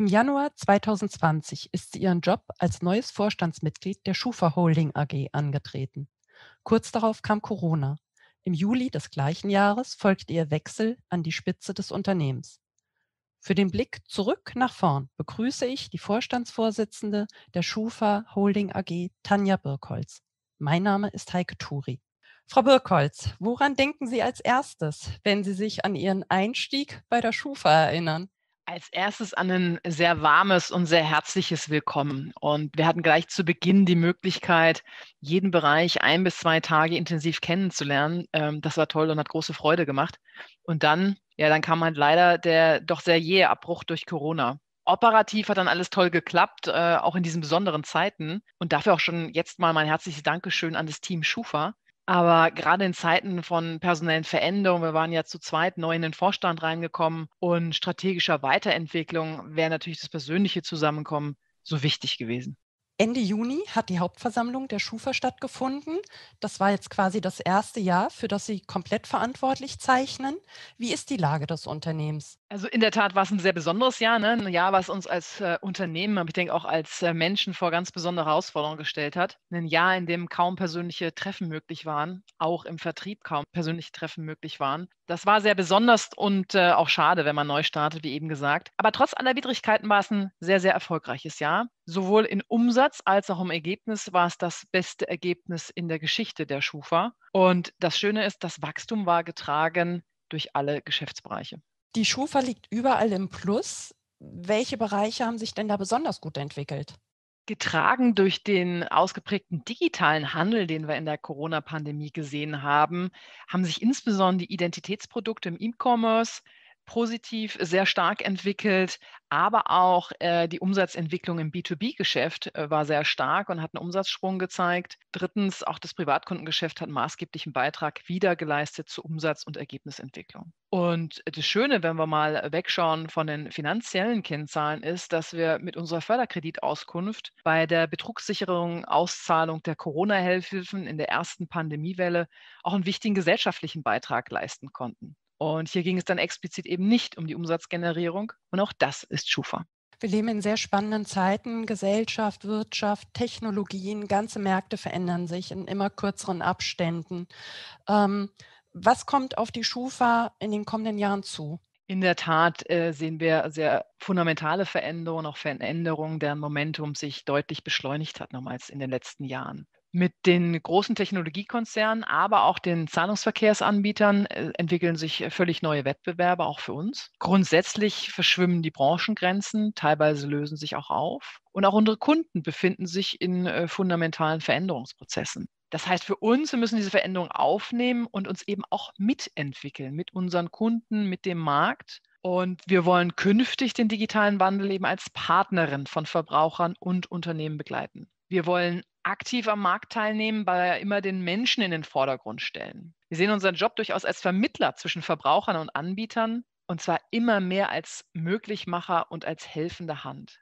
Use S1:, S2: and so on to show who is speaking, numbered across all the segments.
S1: Im Januar 2020 ist sie ihren Job als neues Vorstandsmitglied der Schufa Holding AG angetreten. Kurz darauf kam Corona. Im Juli des gleichen Jahres folgte ihr Wechsel an die Spitze des Unternehmens. Für den Blick zurück nach vorn begrüße ich die Vorstandsvorsitzende der Schufa Holding AG, Tanja Birkholz. Mein Name ist Heike Turi. Frau Birkholz, woran denken Sie als erstes, wenn Sie sich an Ihren Einstieg bei der Schufa erinnern? Als erstes an ein sehr warmes und sehr
S2: herzliches Willkommen. Und wir hatten gleich zu Beginn die Möglichkeit, jeden Bereich ein bis zwei Tage intensiv kennenzulernen. Ähm, das war toll und hat große Freude gemacht. Und dann, ja, dann kam halt leider der doch sehr jähe Abbruch durch Corona. Operativ hat dann alles toll geklappt, äh, auch in diesen besonderen Zeiten. Und dafür auch schon jetzt mal mein herzliches Dankeschön an das Team Schufa, aber gerade in Zeiten von personellen Veränderungen, wir waren ja zu zweit neu in den Vorstand reingekommen und strategischer Weiterentwicklung wäre natürlich das persönliche Zusammenkommen so wichtig gewesen.
S1: Ende Juni hat die Hauptversammlung der Schufa stattgefunden. Das war jetzt quasi das erste Jahr, für das Sie komplett verantwortlich zeichnen. Wie ist die Lage des Unternehmens?
S2: Also in der Tat war es ein sehr besonderes Jahr, ne? ein Jahr, was uns als äh, Unternehmen, aber ich denke auch als äh, Menschen vor ganz besondere Herausforderungen gestellt hat. Ein Jahr, in dem kaum persönliche Treffen möglich waren, auch im Vertrieb kaum persönliche Treffen möglich waren. Das war sehr besonders und äh, auch schade, wenn man neu startet, wie eben gesagt. Aber trotz aller Widrigkeiten war es ein sehr, sehr erfolgreiches Jahr. Sowohl in Umsatz als auch im Ergebnis war es das beste Ergebnis in der Geschichte der Schufa. Und das Schöne ist, das Wachstum war getragen durch alle Geschäftsbereiche.
S1: Die Schufa liegt überall im Plus. Welche Bereiche haben sich denn da besonders gut entwickelt? getragen durch den ausgeprägten digitalen
S2: Handel, den wir in der Corona-Pandemie gesehen haben, haben sich insbesondere die Identitätsprodukte im E-Commerce positiv sehr stark entwickelt, aber auch äh, die Umsatzentwicklung im B2B-Geschäft äh, war sehr stark und hat einen Umsatzsprung gezeigt. Drittens, auch das Privatkundengeschäft hat maßgeblichen Beitrag wieder geleistet zur Umsatz- und Ergebnisentwicklung. Und das Schöne, wenn wir mal wegschauen von den finanziellen Kennzahlen, ist, dass wir mit unserer Förderkreditauskunft bei der Betrugssicherung, Auszahlung der corona helfhilfen in der ersten Pandemiewelle auch einen wichtigen gesellschaftlichen Beitrag leisten konnten. Und hier ging es dann explizit eben nicht um die Umsatzgenerierung. Und auch das ist Schufa.
S1: Wir leben in sehr spannenden Zeiten. Gesellschaft, Wirtschaft, Technologien, ganze Märkte verändern sich in immer kürzeren Abständen. Ähm, was kommt auf die Schufa in den kommenden Jahren
S2: zu? In der Tat äh, sehen wir sehr fundamentale Veränderungen, auch Veränderungen, deren Momentum sich deutlich beschleunigt hat nochmals in den letzten Jahren. Mit den großen Technologiekonzernen, aber auch den Zahlungsverkehrsanbietern äh, entwickeln sich äh, völlig neue Wettbewerbe, auch für uns. Grundsätzlich verschwimmen die Branchengrenzen, teilweise lösen sich auch auf. Und auch unsere Kunden befinden sich in äh, fundamentalen Veränderungsprozessen. Das heißt, für uns, wir müssen diese Veränderung aufnehmen und uns eben auch mitentwickeln mit unseren Kunden, mit dem Markt. Und wir wollen künftig den digitalen Wandel eben als Partnerin von Verbrauchern und Unternehmen begleiten. Wir wollen aktiv am Markt teilnehmen, weil wir immer den Menschen in den Vordergrund stellen. Wir sehen unseren Job durchaus als Vermittler zwischen Verbrauchern und Anbietern und zwar immer mehr als Möglichmacher und als helfende Hand.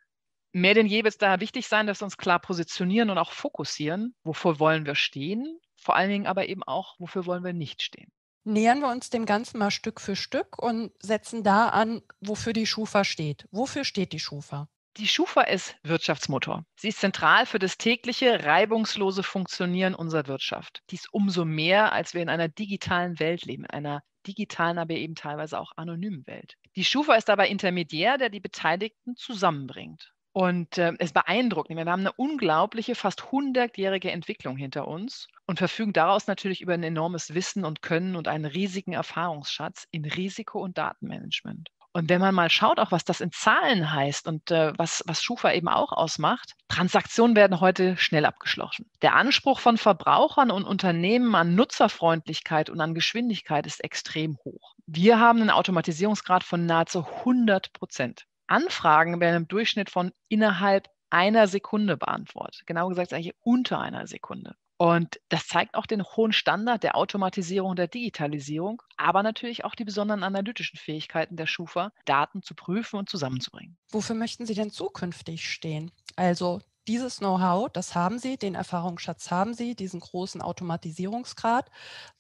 S2: Mehr denn je wird es daher wichtig sein, dass wir uns klar positionieren und auch fokussieren, wofür wollen wir stehen, vor
S1: allen Dingen aber eben auch, wofür wollen wir nicht stehen. Nähern wir uns dem Ganzen mal Stück für Stück und setzen da an, wofür die Schufa steht. Wofür steht die Schufa? Die Schufa ist
S2: Wirtschaftsmotor. Sie ist zentral für das tägliche, reibungslose Funktionieren unserer Wirtschaft. Dies umso mehr, als wir in einer digitalen Welt leben, in einer digitalen, aber eben teilweise auch anonymen Welt. Die Schufa ist dabei Intermediär, der die Beteiligten zusammenbringt. Und äh, es beeindruckt. Wir haben eine unglaubliche, fast hundertjährige Entwicklung hinter uns und verfügen daraus natürlich über ein enormes Wissen und Können und einen riesigen Erfahrungsschatz in Risiko- und Datenmanagement. Und wenn man mal schaut, auch was das in Zahlen heißt und äh, was, was Schufa eben auch ausmacht, Transaktionen werden heute schnell abgeschlossen. Der Anspruch von Verbrauchern und Unternehmen an Nutzerfreundlichkeit und an Geschwindigkeit ist extrem hoch. Wir haben einen Automatisierungsgrad von nahezu 100 Prozent. Anfragen werden im Durchschnitt von innerhalb einer Sekunde beantwortet. Genau gesagt eigentlich unter einer Sekunde. Und das zeigt auch den hohen Standard der Automatisierung und der Digitalisierung, aber natürlich auch die besonderen analytischen Fähigkeiten der Schufa, Daten zu prüfen und zusammenzubringen.
S1: Wofür möchten Sie denn zukünftig stehen? Also dieses Know-how, das haben Sie, den Erfahrungsschatz haben Sie, diesen großen Automatisierungsgrad.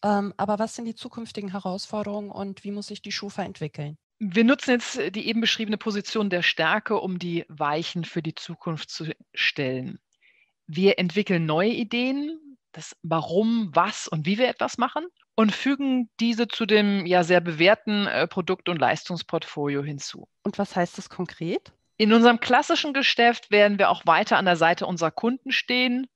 S1: Ähm, aber was sind die zukünftigen Herausforderungen und wie muss sich die Schufa entwickeln?
S2: Wir nutzen jetzt die eben beschriebene Position der Stärke, um die Weichen für die Zukunft zu stellen. Wir entwickeln neue Ideen, das Warum, was und wie wir etwas machen und fügen diese zu dem ja sehr bewährten äh, Produkt- und Leistungsportfolio hinzu. Und was heißt das konkret? In unserem klassischen Geschäft werden wir auch weiter an der Seite unserer Kunden stehen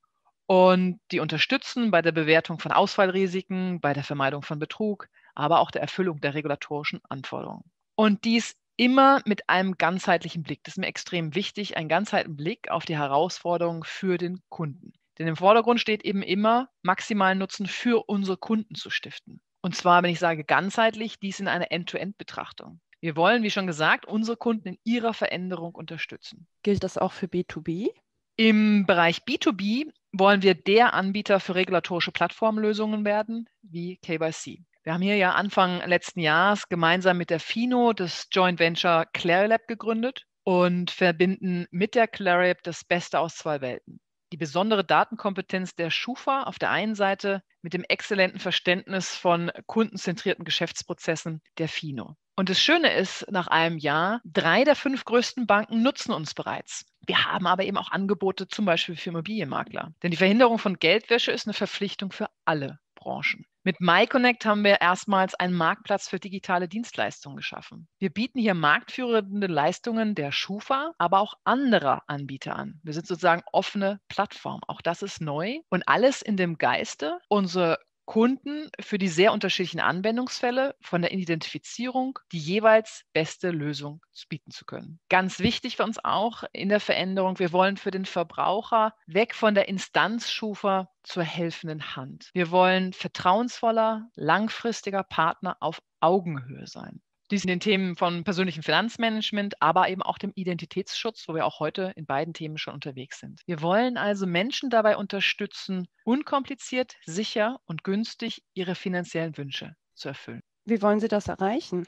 S2: und die unterstützen bei der Bewertung von Ausfallrisiken, bei der Vermeidung von Betrug, aber auch der Erfüllung der regulatorischen Anforderungen. Und dies immer mit einem ganzheitlichen Blick. Das ist mir extrem wichtig, einen ganzheitlichen Blick auf die Herausforderungen für den Kunden. Denn im Vordergrund steht eben immer, maximalen Nutzen für unsere Kunden zu stiften. Und zwar, wenn ich sage ganzheitlich, dies in einer End-to-End-Betrachtung. Wir wollen, wie schon gesagt, unsere Kunden in ihrer Veränderung unterstützen.
S1: Gilt das auch für
S2: B2B? Im Bereich B2B wollen wir der Anbieter für regulatorische Plattformlösungen werden, wie KYC. Wir haben hier ja Anfang letzten Jahres gemeinsam mit der FINO das Joint Venture Clarilab gegründet und verbinden mit der Clarilab das Beste aus zwei Welten die besondere Datenkompetenz der Schufa auf der einen Seite mit dem exzellenten Verständnis von kundenzentrierten Geschäftsprozessen der FINO. Und das Schöne ist, nach einem Jahr, drei der fünf größten Banken nutzen uns bereits. Wir haben aber eben auch Angebote zum Beispiel für Immobilienmakler. Denn die Verhinderung von Geldwäsche ist eine Verpflichtung für alle Branchen. Mit MyConnect haben wir erstmals einen Marktplatz für digitale Dienstleistungen geschaffen. Wir bieten hier marktführende Leistungen der Schufa, aber auch anderer Anbieter an. Wir sind sozusagen offene Plattform. Auch das ist neu und alles in dem Geiste, unsere Kunden für die sehr unterschiedlichen Anwendungsfälle von der Identifizierung die jeweils beste Lösung bieten zu können. Ganz wichtig für uns auch in der Veränderung, wir wollen für den Verbraucher weg von der Instanzschufa zur helfenden Hand. Wir wollen vertrauensvoller, langfristiger Partner auf Augenhöhe sein die sich in den Themen von persönlichem Finanzmanagement, aber eben auch dem Identitätsschutz, wo wir auch heute in beiden Themen schon unterwegs sind. Wir wollen also Menschen dabei unterstützen, unkompliziert, sicher und günstig ihre finanziellen Wünsche zu erfüllen. Wie wollen Sie das erreichen?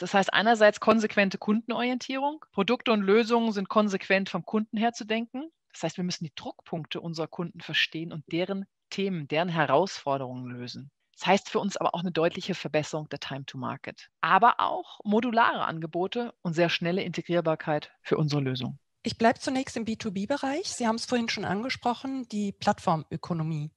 S2: Das heißt einerseits konsequente Kundenorientierung. Produkte und Lösungen sind konsequent vom Kunden her zu denken. Das heißt, wir müssen die Druckpunkte unserer Kunden verstehen und deren Themen, deren Herausforderungen lösen. Das heißt für uns aber auch eine deutliche Verbesserung der Time to Market, aber auch
S1: modulare Angebote und sehr schnelle Integrierbarkeit für unsere Lösung. Ich bleibe zunächst im B2B-Bereich. Sie haben es vorhin schon angesprochen, die Plattformökonomie.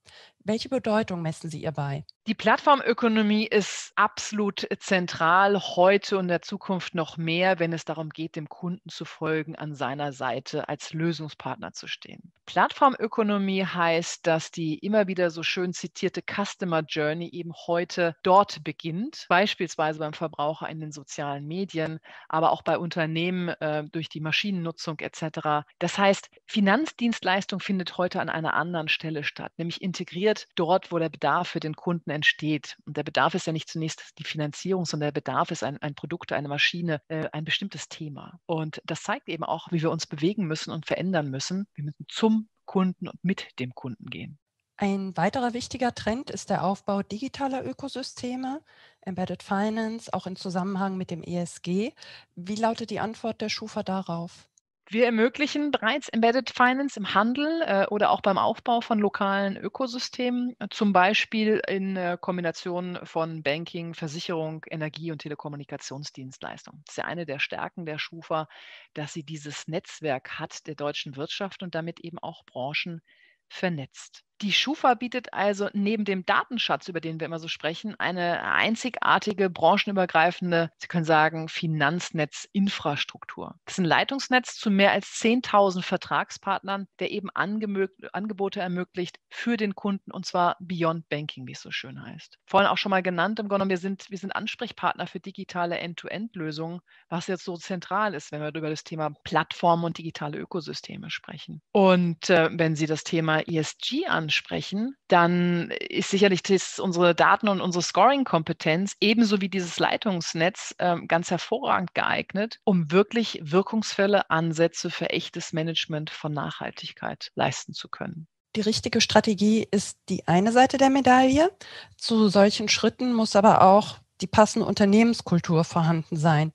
S1: Welche Bedeutung messen Sie ihr bei?
S2: Die Plattformökonomie ist absolut zentral heute und in der Zukunft noch mehr, wenn es darum geht, dem Kunden zu folgen, an seiner Seite als Lösungspartner zu stehen. Plattformökonomie heißt, dass die immer wieder so schön zitierte Customer Journey eben heute dort beginnt, beispielsweise beim Verbraucher in den sozialen Medien, aber auch bei Unternehmen äh, durch die Maschinennutzung etc. Das heißt, Finanzdienstleistung findet heute an einer anderen Stelle statt, nämlich integriert passiert dort, wo der Bedarf für den Kunden entsteht. Und der Bedarf ist ja nicht zunächst die Finanzierung, sondern der Bedarf ist ein, ein Produkt, eine Maschine, äh, ein bestimmtes Thema. Und das zeigt eben auch, wie wir uns bewegen müssen und verändern müssen. Wir müssen
S1: zum Kunden und mit dem Kunden gehen. Ein weiterer wichtiger Trend ist der Aufbau digitaler Ökosysteme, Embedded Finance, auch im Zusammenhang mit dem ESG. Wie lautet die Antwort der Schufa darauf? Wir ermöglichen bereits Embedded
S2: Finance im Handel äh, oder auch beim Aufbau von lokalen Ökosystemen, äh, zum Beispiel in äh, Kombination von Banking, Versicherung, Energie- und Telekommunikationsdienstleistungen. Das ist ja eine der Stärken der Schufa, dass sie dieses Netzwerk hat der deutschen Wirtschaft und damit eben auch Branchen vernetzt. Die Schufa bietet also neben dem Datenschatz, über den wir immer so sprechen, eine einzigartige, branchenübergreifende, Sie können sagen, Finanznetzinfrastruktur. Das ist ein Leitungsnetz zu mehr als 10.000 Vertragspartnern, der eben Angebote ermöglicht für den Kunden und zwar Beyond Banking, wie es so schön heißt. Vorhin auch schon mal genannt, im Grunde wir sind, wir sind Ansprechpartner für digitale End-to-End-Lösungen, was jetzt so zentral ist, wenn wir über das Thema Plattformen und digitale Ökosysteme sprechen. Und äh, wenn Sie das Thema ESG anschauen, ansprechen, dann ist sicherlich unsere Daten und unsere Scoring-Kompetenz ebenso wie dieses Leitungsnetz ähm, ganz hervorragend geeignet, um wirklich wirkungsvolle Ansätze für echtes Management von Nachhaltigkeit leisten zu können.
S1: Die richtige Strategie ist die eine Seite der Medaille. Zu solchen Schritten muss aber auch die passende Unternehmenskultur vorhanden sein.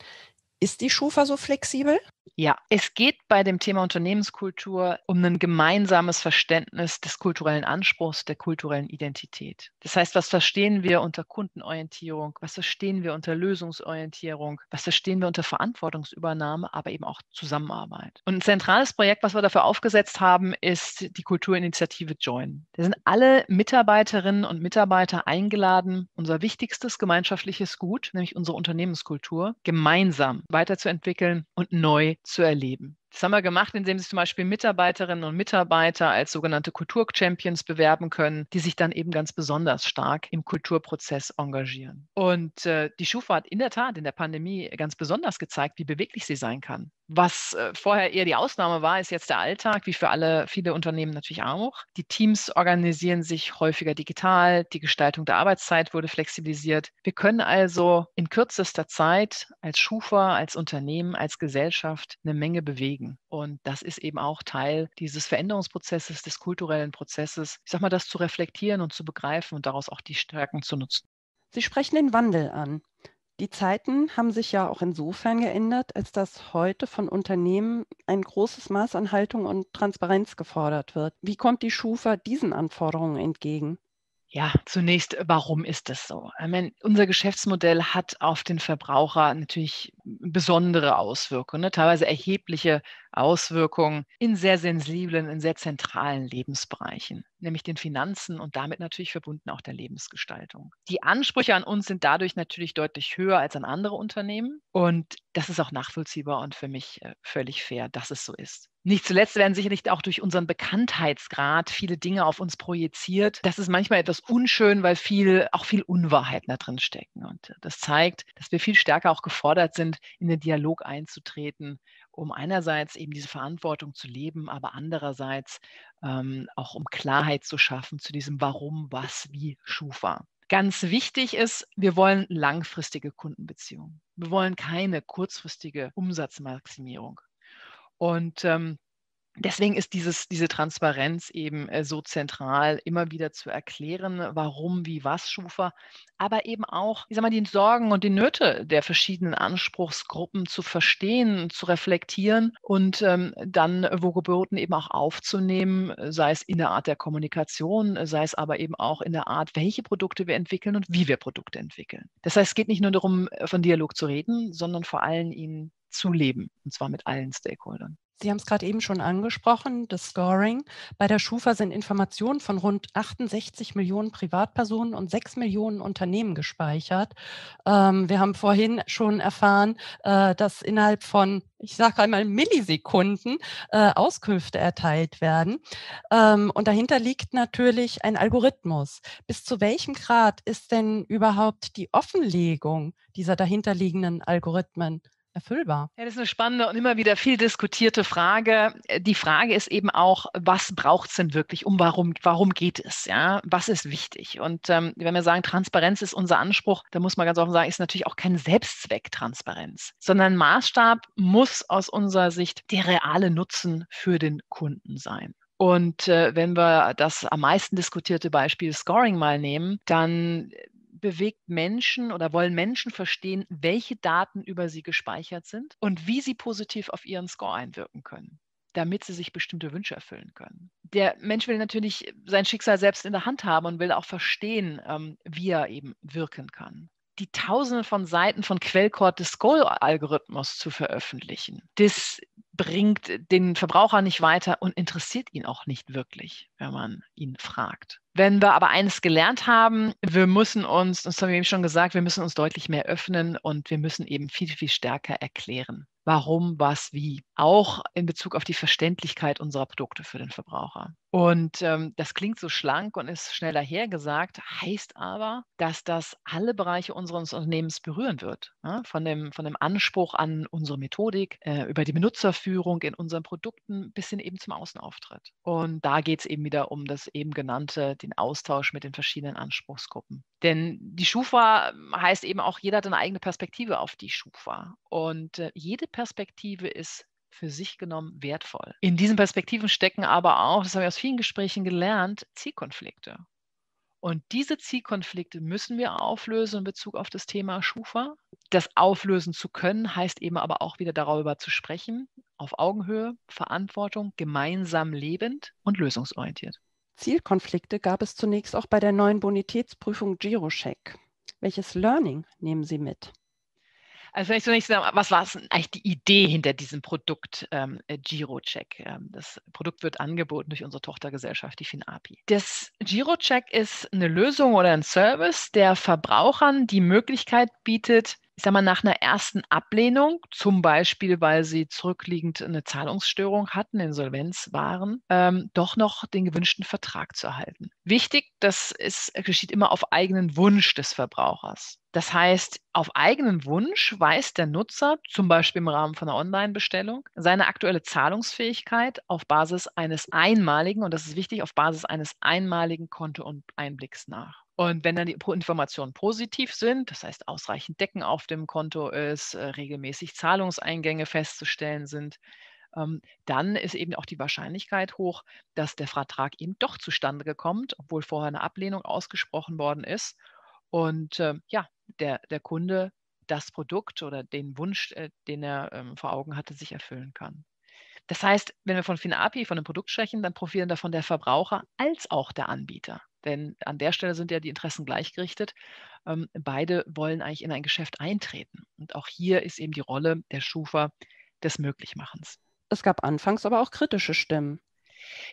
S1: Ist die Schufa so flexibel? Ja, es geht bei dem Thema Unternehmenskultur
S2: um ein gemeinsames Verständnis des kulturellen Anspruchs, der kulturellen Identität. Das heißt, was verstehen wir unter Kundenorientierung? Was verstehen wir unter Lösungsorientierung? Was verstehen wir unter Verantwortungsübernahme, aber eben auch Zusammenarbeit? Und ein zentrales Projekt, was wir dafür aufgesetzt haben, ist die Kulturinitiative Join. Da sind alle Mitarbeiterinnen und Mitarbeiter eingeladen, unser wichtigstes gemeinschaftliches Gut, nämlich unsere Unternehmenskultur, gemeinsam weiterzuentwickeln und neu zu erleben. Das haben wir gemacht, indem sich zum Beispiel Mitarbeiterinnen und Mitarbeiter als sogenannte Kulturchampions bewerben können, die sich dann eben ganz besonders stark im Kulturprozess engagieren. Und äh, die Schufa hat in der Tat in der Pandemie ganz besonders gezeigt, wie beweglich sie sein kann. Was äh, vorher eher die Ausnahme war, ist jetzt der Alltag, wie für alle viele Unternehmen natürlich auch. Die Teams organisieren sich häufiger digital, die Gestaltung der Arbeitszeit wurde flexibilisiert. Wir können also in kürzester Zeit als Schufa, als Unternehmen, als Gesellschaft eine Menge bewegen. Und das ist eben auch Teil dieses Veränderungsprozesses, des kulturellen Prozesses, ich sag mal, das zu reflektieren und zu begreifen und daraus
S1: auch die Stärken zu nutzen. Sie sprechen den Wandel an. Die Zeiten haben sich ja auch insofern geändert, als dass heute von Unternehmen ein großes Maß an Haltung und Transparenz gefordert wird. Wie kommt die Schufa diesen Anforderungen entgegen? Ja, zunächst, warum ist das so? Meine, unser Geschäftsmodell hat auf den Verbraucher natürlich
S2: besondere Auswirkungen, ne? teilweise erhebliche Auswirkungen in sehr sensiblen, in sehr zentralen Lebensbereichen, nämlich den Finanzen und damit natürlich verbunden auch der Lebensgestaltung. Die Ansprüche an uns sind dadurch natürlich deutlich höher als an andere Unternehmen und das ist auch nachvollziehbar und für mich äh, völlig fair, dass es so ist. Nicht zuletzt werden sicherlich auch durch unseren Bekanntheitsgrad viele Dinge auf uns projiziert. Das ist manchmal etwas unschön, weil viel, auch viel Unwahrheiten da drin stecken. Und äh, das zeigt, dass wir viel stärker auch gefordert sind, in den Dialog einzutreten um einerseits eben diese Verantwortung zu leben, aber andererseits ähm, auch um Klarheit zu schaffen zu diesem Warum, was, wie Schufa. Ganz wichtig ist, wir wollen langfristige Kundenbeziehungen. Wir wollen keine kurzfristige Umsatzmaximierung. Und ähm, deswegen ist dieses, diese Transparenz eben äh, so zentral, immer wieder zu erklären, warum, wie, was Schufa, aber eben auch, ich sag mal, die Sorgen und die Nöte der verschiedenen Anspruchsgruppen zu verstehen, zu reflektieren und ähm, dann, äh, wo geboten, eben auch aufzunehmen, äh, sei es in der Art der Kommunikation, sei es aber eben auch in der Art, welche Produkte wir entwickeln und wie wir Produkte entwickeln. Das heißt, es geht nicht nur darum, von Dialog zu reden, sondern vor allem ihn zu leben, und zwar mit allen Stakeholdern.
S1: Sie haben es gerade eben schon angesprochen, das Scoring. Bei der Schufa sind Informationen von rund 68 Millionen Privatpersonen und 6 Millionen Unternehmen gespeichert. Ähm, wir haben vorhin schon erfahren, äh, dass innerhalb von, ich sage einmal, Millisekunden äh, Auskünfte erteilt werden. Ähm, und dahinter liegt natürlich ein Algorithmus. Bis zu welchem Grad ist denn überhaupt die Offenlegung dieser dahinterliegenden Algorithmen erfüllbar?
S2: Ja, das ist eine spannende und immer wieder viel diskutierte Frage. Äh, die Frage ist eben auch, was braucht es denn wirklich, um warum, warum geht es? Ja? Was ist wichtig? Und ähm, wenn wir sagen, Transparenz ist unser Anspruch, dann muss man ganz offen sagen, ist natürlich auch kein Selbstzweck Transparenz, sondern Maßstab muss aus unserer Sicht der reale Nutzen für den Kunden sein. Und äh, wenn wir das am meisten diskutierte Beispiel Scoring mal nehmen, dann bewegt Menschen oder wollen Menschen verstehen, welche Daten über sie gespeichert sind und wie sie positiv auf ihren Score einwirken können damit sie sich bestimmte Wünsche erfüllen können. Der Mensch will natürlich sein Schicksal selbst in der Hand haben und will auch verstehen, ähm, wie er eben wirken kann die Tausende von Seiten von Quellcort-Discoll-Algorithmus zu veröffentlichen. Das bringt den Verbraucher nicht weiter und interessiert ihn auch nicht wirklich, wenn man ihn fragt. Wenn wir aber eines gelernt haben, wir müssen uns, das haben wir eben schon gesagt, wir müssen uns deutlich mehr öffnen und wir müssen eben viel, viel stärker erklären warum, was, wie. Auch in Bezug auf die Verständlichkeit unserer Produkte für den Verbraucher. Und ähm, das klingt so schlank und ist schnell dahergesagt, heißt aber, dass das alle Bereiche unseres Unternehmens berühren wird. Ja? Ne? Von, dem, von dem Anspruch an unsere Methodik, äh, über die Benutzerführung in unseren Produkten bis hin eben zum Außenauftritt. Und da geht es eben wieder um das eben genannte, den Austausch mit den verschiedenen Anspruchsgruppen. Denn die Schufa heißt eben auch, jeder hat eine eigene Perspektive auf die Schufa. Und äh, jede Perspektive ist für sich genommen wertvoll. In diesen Perspektiven stecken aber auch, das haben wir aus vielen Gesprächen gelernt, Zielkonflikte. Und diese Zielkonflikte müssen wir auflösen in Bezug auf das Thema Schufa. Das auflösen zu können, heißt eben aber auch wieder darüber zu sprechen, auf Augenhöhe, Verantwortung, gemeinsam
S1: lebend und lösungsorientiert. Zielkonflikte gab es zunächst auch bei der neuen Bonitätsprüfung Girocheck. Welches Learning nehmen Sie mit? Also vielleicht
S2: zunächst, was war eigentlich die Idee hinter diesem Produkt ähm, äh, Girocheck? Ähm, das Produkt wird angeboten durch unsere Tochtergesellschaft, die FinAPI. Das Girocheck ist eine Lösung oder ein Service, der Verbrauchern die Möglichkeit bietet, ich sag mal, nach einer ersten Ablehnung, zum Beispiel, weil sie zurückliegend eine Zahlungsstörung hatten, Insolvenz waren, ähm, doch noch den gewünschten Vertrag zu erhalten. Wichtig, das ist, geschieht immer auf eigenen Wunsch des Verbrauchers. Das heißt, auf eigenen Wunsch weist der Nutzer, zum Beispiel im Rahmen von einer Online-Bestellung, seine aktuelle Zahlungsfähigkeit auf Basis eines einmaligen, und das ist wichtig, auf Basis eines einmaligen Konto- und Einblicks nach. Und wenn dann die Informationen positiv sind, das heißt ausreichend Decken auf dem Konto ist, äh, regelmäßig Zahlungseingänge festzustellen sind, ähm, dann ist eben auch die Wahrscheinlichkeit hoch, dass der Vertrag eben doch zustande kommt, obwohl vorher eine Ablehnung ausgesprochen worden ist. Und ähm, ja, der, der Kunde das Produkt oder den Wunsch, äh, den er ähm, vor Augen hatte, sich erfüllen kann. Das heißt, wenn wir von FINAPI, von dem Produkt sprechen, dann profitieren davon der Verbraucher als auch der Anbieter. Denn an der Stelle sind ja die Interessen gleichgerichtet. Ähm, beide wollen eigentlich in ein Geschäft eintreten. Und auch hier ist eben die
S1: Rolle der Schufa des Möglichmachens. Es gab anfangs aber auch kritische Stimmen.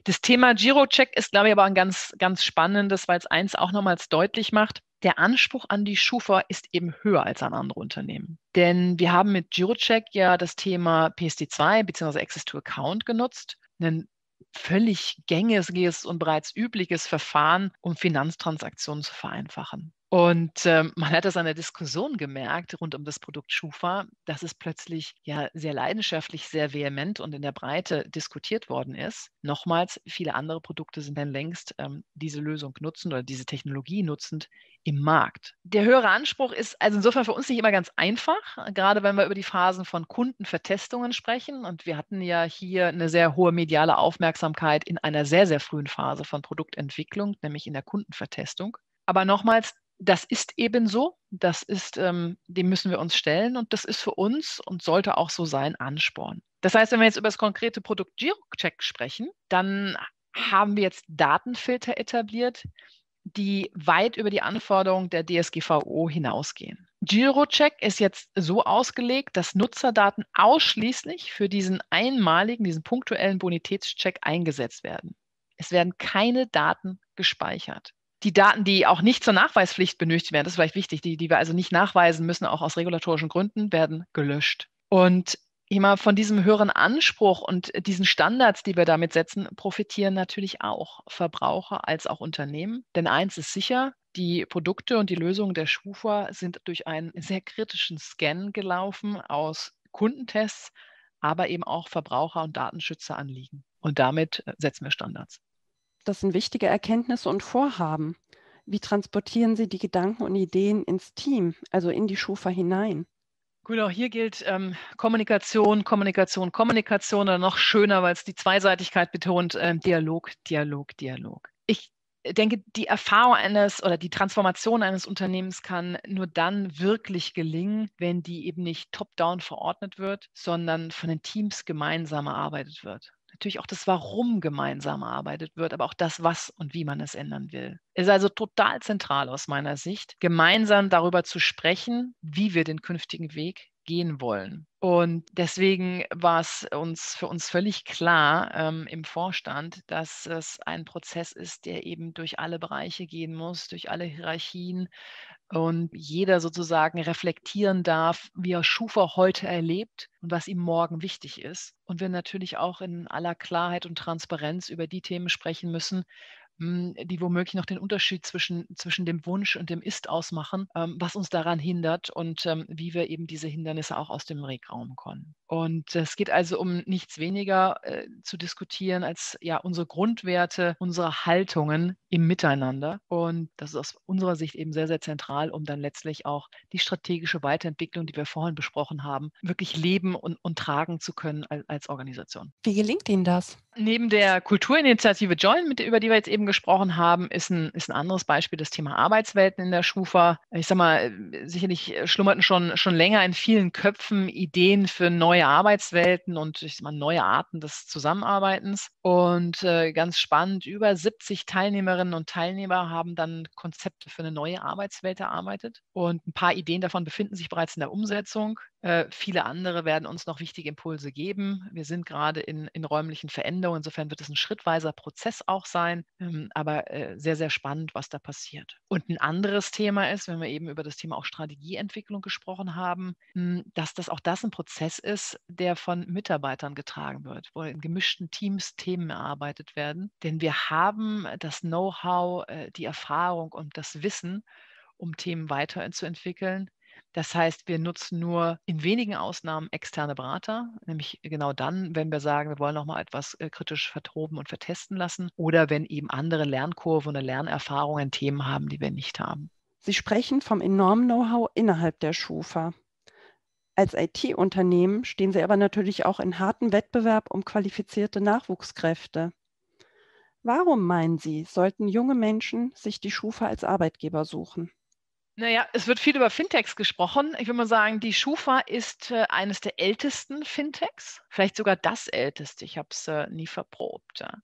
S2: Das Thema Girocheck ist, glaube ich, aber ein ganz, ganz spannendes, weil es eins auch nochmals deutlich macht. Der Anspruch an die Schufa ist eben höher als an andere Unternehmen. Denn wir haben mit Girocheck ja das Thema PSD2 bzw. Access to Account genutzt, einen völlig gängiges und bereits übliches Verfahren, um Finanztransaktionen zu vereinfachen. Und ähm, man hat das an der Diskussion gemerkt rund um das Produkt Schufa, dass es plötzlich ja sehr leidenschaftlich, sehr vehement und in der Breite diskutiert worden ist. Nochmals, viele andere Produkte sind dann längst ähm, diese Lösung nutzend oder diese Technologie nutzend im Markt. Der höhere Anspruch ist also insofern für uns nicht immer ganz einfach, gerade wenn wir über die Phasen von Kundenvertestungen sprechen. Und wir hatten ja hier eine sehr hohe mediale Aufmerksamkeit in einer sehr, sehr frühen Phase von Produktentwicklung, nämlich in der Kundenvertestung. Aber nochmals, das ist eben so, das ist, ähm, dem müssen wir uns stellen und das ist für uns und sollte auch so sein, Ansporn. Das heißt, wenn wir jetzt über das konkrete Produkt Girocheck sprechen, dann haben wir jetzt Datenfilter etabliert, die weit über die Anforderungen der DSGVO hinausgehen. Girocheck ist jetzt so ausgelegt, dass Nutzerdaten ausschließlich für diesen einmaligen, diesen punktuellen Bonitätscheck eingesetzt werden. Es werden keine Daten gespeichert die Daten, die auch nicht zur Nachweispflicht benötigt werden, das ist vielleicht wichtig, die, die wir also nicht nachweisen müssen, auch aus regulatorischen Gründen, werden gelöscht. Und immer von diesem höheren Anspruch und diesen Standards, die wir damit setzen, profitieren natürlich auch Verbraucher als auch Unternehmen. Denn eins ist sicher, die Produkte und die Lösungen der Schufa sind durch einen sehr kritischen Scan gelaufen aus Kundentests, aber eben auch Verbraucher- und Datenschützeranliegen. Und damit setzen wir Standards.
S1: Das sind wichtige Erkenntnisse und Vorhaben. Wie transportieren Sie die Gedanken und Ideen ins Team, also in die Schufa hinein?
S2: Gut, auch hier gilt ähm, Kommunikation, Kommunikation, Kommunikation oder noch schöner, weil es die Zweiseitigkeit betont, ähm, Dialog, Dialog, Dialog. Ich denke, die Erfahrung eines oder die Transformation eines Unternehmens kann nur dann wirklich gelingen, wenn die eben nicht top-down verordnet wird, sondern von den Teams gemeinsam erarbeitet wird natürlich auch das Warum gemeinsam erarbeitet wird, aber auch das Was und wie man es ändern will. Es ist also total zentral aus meiner Sicht, gemeinsam darüber zu sprechen, wie wir den künftigen Weg gehen wollen. Und deswegen war es uns für uns völlig klar ähm, im Vorstand, dass es ein Prozess ist, der eben durch alle Bereiche gehen muss, durch alle Hierarchien und jeder sozusagen reflektieren darf, wie er Schufa heute erlebt und was ihm morgen wichtig ist. Und wir natürlich auch in aller Klarheit und Transparenz über die Themen sprechen müssen, hm, die womöglich noch den Unterschied zwischen, zwischen dem Wunsch und dem Ist ausmachen, ähm, was uns daran hindert und ähm, wie wir eben diese Hindernisse auch aus dem Weg raumen können. Und es geht also um nichts weniger äh, zu diskutieren als ja unsere Grundwerte, unsere Haltungen im Miteinander. Und das ist aus unserer Sicht eben sehr, sehr zentral, um dann letztlich auch die strategische Weiterentwicklung, die wir vorhin besprochen haben, wirklich leben und, und tragen zu können als, als Organisation.
S1: Wie gelingt Ihnen das? Neben der
S2: Kulturinitiative Join, mit, über die wir jetzt eben gesprochen haben, ist ein, ist ein anderes Beispiel das Thema Arbeitswelten in der Schufa. Ich sag mal, sicherlich schlummerten schon, schon länger in vielen Köpfen Ideen für neue Arbeitswelten und ich sag mal, neue Arten des Zusammenarbeitens. Und äh, ganz spannend, über 70 Teilnehmerinnen und Teilnehmer haben dann Konzepte für eine neue Arbeitswelt erarbeitet. Und ein paar Ideen davon befinden sich bereits in der Umsetzung. Äh, viele andere werden uns noch wichtige Impulse geben. Wir sind gerade in, in räumlichen Veränderungen. Insofern wird es ein schrittweiser Prozess auch sein, ähm, aber äh, sehr, sehr spannend, was da passiert. Und ein anderes Thema ist, wenn wir eben über das Thema auch Strategieentwicklung gesprochen haben, mh, hm, dass das auch das ein Prozess ist, der von Mitarbeitern getragen wird, wo in gemischten Teams Themen erarbeitet werden. Denn wir haben das Know-how, äh, die Erfahrung und das Wissen, um Themen weiterzuentwickeln. Das heißt, wir nutzen nur in wenigen Ausnahmen externe Berater, nämlich genau dann, wenn wir sagen, wir wollen nochmal etwas äh, kritisch vertoben und vertesten lassen oder wenn eben andere Lernkurven oder Lernerfahrungen Themen haben, die wir nicht haben.
S1: Sie sprechen vom enormen Know-how innerhalb der Schufa. Als IT-Unternehmen stehen Sie aber natürlich auch in hartem Wettbewerb um qualifizierte Nachwuchskräfte. Warum meinen Sie, sollten junge Menschen sich die Schufa als Arbeitgeber suchen?
S2: Naja, es wird viel über Fintechs gesprochen. Ich würde mal sagen, die Schufa ist äh, eines der ältesten Fintechs, vielleicht sogar das älteste. Ich habe es äh, nie verprobt. Ja.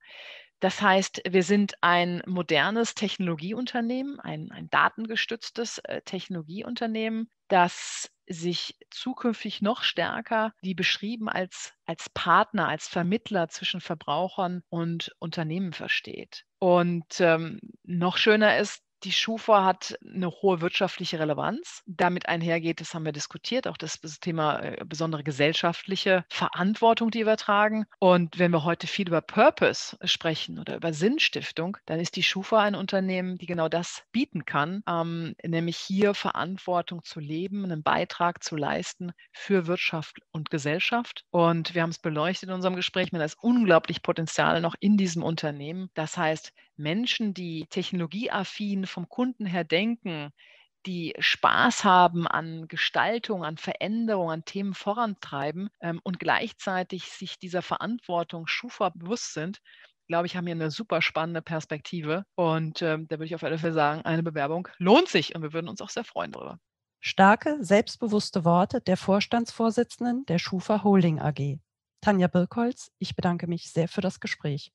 S2: Das heißt, wir sind ein modernes Technologieunternehmen, ein, ein datengestütztes äh, Technologieunternehmen, das sich zukünftig noch stärker, wie beschrieben, als, als Partner, als Vermittler zwischen Verbrauchern und Unternehmen versteht. Und ähm, noch schöner ist, die Schufa hat eine hohe wirtschaftliche Relevanz. Damit einhergeht, das haben wir diskutiert, auch das Thema äh, besondere gesellschaftliche Verantwortung, die wir tragen. Und wenn wir heute viel über Purpose sprechen oder über Sinnstiftung, dann ist die Schufa ein Unternehmen, die genau das bieten kann, ähm, nämlich hier Verantwortung zu leben, einen Beitrag zu leisten für Wirtschaft und Gesellschaft. Und wir haben es beleuchtet in unserem Gespräch, man da ist unglaublich Potenzial noch in diesem Unternehmen. Das heißt, Menschen, die technologieaffin vom Kunden her denken, die Spaß haben an Gestaltung, an Veränderung, an Themen vorantreiben ähm, und gleichzeitig sich dieser Verantwortung Schufa bewusst sind, glaube ich, haben hier eine super spannende Perspektive. Und ähm, da würde ich auf alle Fälle sagen, eine Bewerbung lohnt sich und wir würden uns auch sehr freuen darüber.
S1: Starke, selbstbewusste Worte der Vorstandsvorsitzenden der Schufa Holding AG. Tanja Birkholz, ich bedanke mich sehr für das Gespräch.